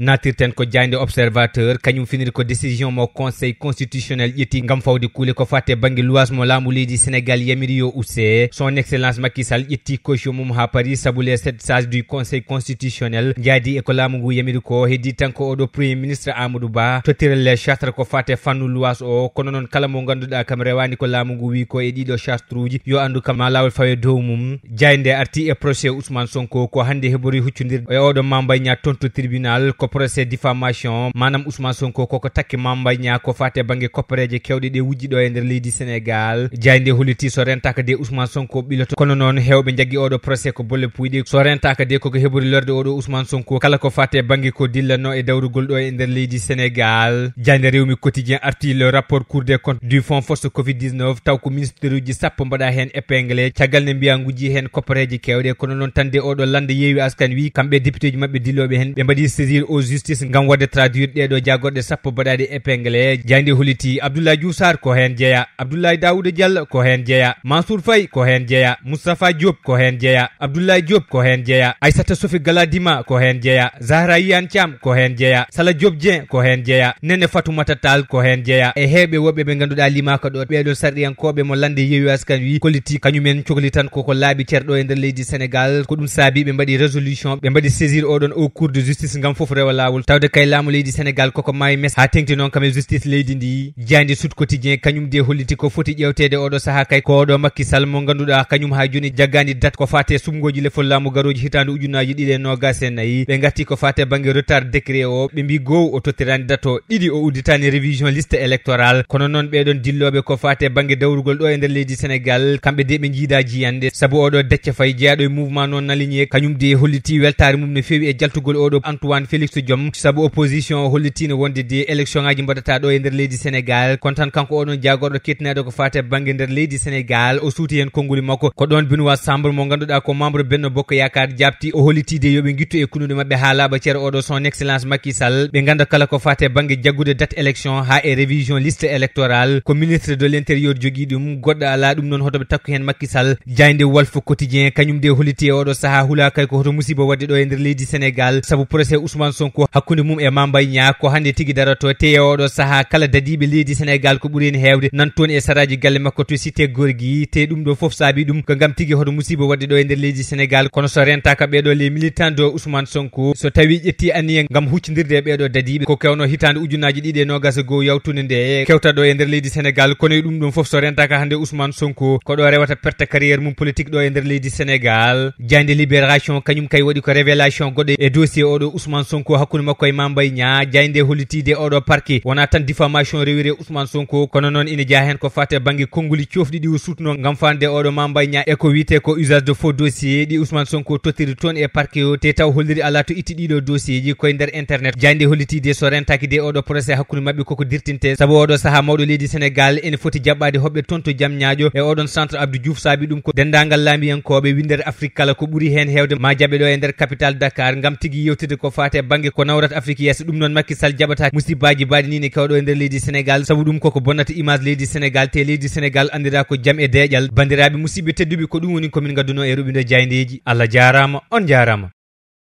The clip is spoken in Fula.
natirten ko jaynde observateur kañum finiri ko décision mo conseil constitutionnel ƴetti ngam fawde kuule ko fatte banggue luwas mo lamu leydi sénégal yamiri yo usse son excellence Macky Sall ko caution mum ha paris saabu les sept sages du conseil constitutionnel e ko ngu yamiri ko heddi tan ko premier ministre amadou ba tottira les chartre ko fatte fannu o kono noon kala mo ganduɗa kam rewani ko laamu ngu wi ko e ɗiɗo chartre uji yo andu kam ma fawe mum jaynde arti e procès ousmane sonko ko hande hebori huccodir e odo mambay ña tonto tribunal ko procés diffamation manam ousmane sonko koko takki mamba ña ko fate banggue koppereje kewɗe ɗe wujjiɗo e nder leydi sénégal jaynde holliti so rentaka de ousmane sonko ɓiloto kono noon hewɓe jaggui oɗo procés ko bolle puyɗi so rentaka de koko heɓori lorde oɗo ousmane sonko kala ko fate banggue ko dillanno e dawrugol ɗo e nder leydi sénégal jaynde rewmi quotidien arti le rapport cour des comptes du fond force covid 19 taw ko ministére uji sappo mbaɗa hen épingle caggal ne mbiya gujji hen koppereje kewɗe kono noon tande oɗo lande yeewi askan wi kamɓe député uji mabɓe dilloɓe hen ɓe mbaɗi saisir justice ngam wadde traduire ɗeɗo jagorɗe sappo baɗaɗe épinglé e jandi holiti abdoulaye diousar ko hen jeeya abdoulaye daouda diall ko hen jeeya mansour fay ko hen jeeya moustapha diop ko hen jeeya abdoulaye diop ko hen jeeya aissata sofi galadima ko hen jeeya zahra yiyan thiam ko hen jeeya sala diop dien ko hen jeeya nene fatoumata tall ko hen jeeya e heɓe woɓɓe ɓe ganduɗa limaka ɗo ɓeɗo sarɗiyankoɓe mo lande yewi askan wi koliti kañumen cohli tan koko laabi ceerɗo e nder leydi sénégal ko ɗum saabi ɓe mbaɗi résolution ɓe mbaɗi saisir oɗon au cours de justice gam foof rewa lawol tawde kay laamu leydi sénégal koko maayi mes ha tengti noon kam e justice leydi ndi jandi sud quotidien kañum de holliti ko foti ƴewtede oɗo saaha kay ko oɗo makkisal mo ganduɗa kañum ha joni jaggani date ko fate sumgoji lefol laamu garoji hitande ujunnaji ɗiɗi e nogas e nayyi ɓe gatti ko fate banggue retard décré o ɓe mbi gow o tottirani date o ɗiɗi o udditani révision liste électoral kono noon ɓeɗon dilloɓe ko fate banggue dawrugol ɗo e nder leydi sénégal kamɓe de ɓe jiida jiyande saabu oɗo decce fay jeeyaɗo e mouvement noon naligné kañum de holliti weltare mum no fewi e jaltugol oɗo antoine félix christo diom saabu opposition hollitino wonde de élection ŋaji mbaɗata ɗo e nder leydi sénégal kon tan kanko oɗon jagorɗo kettinaɗo ko fate banggue nder leydi sénégal o suuti hen konngoli makko ko ɗon binoi sambre mo ganduɗa ko membre benno bokko yakar jabti o hollitide yoɓe guittu e kunude mabɓe ha laaɓa ceer oɗo son excellence macky sall ɓe ganda kala ko fate banggue jaggude date élection ha e révision liste électoral ko ministre de l' intérieur jogui ɗum goɗɗo ala ɗum noon hotoɓe takku hen macky sall jayde wolfe quotidien kañum de holliti e oɗo saaha huulakay ko hoto musiba wadde ɗo e nder leydi sénégal saabu procés ousmane sonko hakkude mum e mambay ñako hande tigui daroto teye oɗo saaha kala dadiɓe leydi sénégal ko ɓuurini hewde nan toon e saraji galle makko to cité gorgui te ɗum ɗo foof saabi ɗum ko gam tigui hoto musiba wadde ɗo e nder leydi sénégal kono so rentaka ɓeɗo les militant de ousmane sonko so tawi ƴetti anniye gam huccidirde e ɓeɗo dadiɓe ko kewno hitande ujunnaji ɗiɗi e nogasa goho yawtude nde kewta ɗo e nder leydi sénégal kono e ɗum ɗum foof so rentaka hande ousmane sonko koɗo rewata perte carriére mum politique ɗo e nder leydi sénégal diande libération kañum kay waɗi ko révélation goɗɗo e dossier oɗo ousmane sonko ko hakkude makko e mambay ña jaynde hollitide oɗo parke wona tan diffamation rewire ousmane sonko kono noon ina jeya hen ko fate banggue konngoli cofɗi ɗi o sutuno gam fande oɗo mambay ña e ko wiite ko usage de faux dossier ɗi ousmane sonko tottiri toon e parke o te taw holliri ala to itti ɗiɗo dossier ji koye nder internet jaynde hollitide so rentaki de oɗo procé hakkude mabɓe koko dirtinte saabu oɗo saaha mawɗo leydi sénégal ene foti jaɓɓade hoɓɓe toon to jam ñaƴo e oɗon centre abdou diouf saabi ɗum ko dendagal laamiyankoɓe winder afrique kala ko ɓuuri hen hewde ma jaɓeɗo e nder capital dakar gam tigui yewtide ko fate banggue banggue ko nawrata afrique yeeso ɗum noon makky sall jaɓata musibbaji mbaɗi nine kewɗo e nder leydi sénégal saabu ɗum koko bonnata image leydi sénégal te leydi sénégal andira ko jaam e deeƴal bandiraɓe musibɓe tedduɓe ko ɗum woni komin gadduno e ruɓide diayndeji allah jarama on jarama